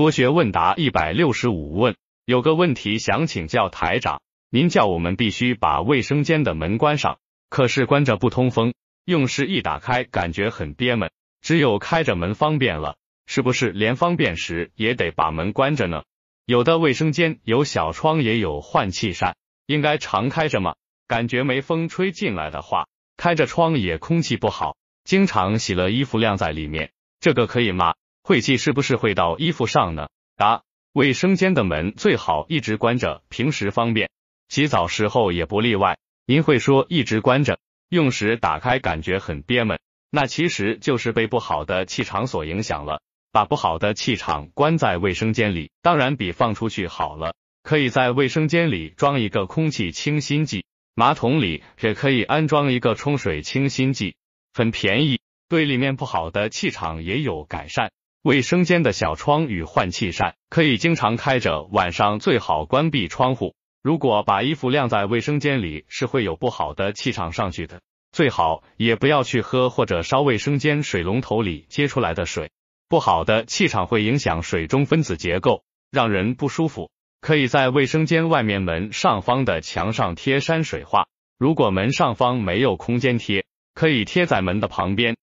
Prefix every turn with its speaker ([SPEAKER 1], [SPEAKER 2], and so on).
[SPEAKER 1] 佛学问答一百六十五问：有个问题想请教台长，您叫我们必须把卫生间的门关上，可是关着不通风，用时一打开感觉很憋闷，只有开着门方便了。是不是连方便时也得把门关着呢？有的卫生间有小窗也有换气扇，应该常开着吗？感觉没风吹进来的话，开着窗也空气不好。经常洗了衣服晾在里面，这个可以吗？晦气是不是会到衣服上呢？答：卫生间的门最好一直关着，平时方便，洗澡时候也不例外。您会说一直关着，用时打开感觉很憋闷，那其实就是被不好的气场所影响了。把不好的气场关在卫生间里，当然比放出去好了。可以在卫生间里装一个空气清新剂，马桶里也可以安装一个冲水清新剂，很便宜，对里面不好的气场也有改善。卫生间的小窗与换气扇可以经常开着，晚上最好关闭窗户。如果把衣服晾在卫生间里，是会有不好的气场上去的。最好也不要去喝或者烧卫生间水龙头里接出来的水，不好的气场会影响水中分子结构，让人不舒服。可以在卫生间外面门上方的墙上贴山水画，如果门上方没有空间贴，可以贴在门的旁边。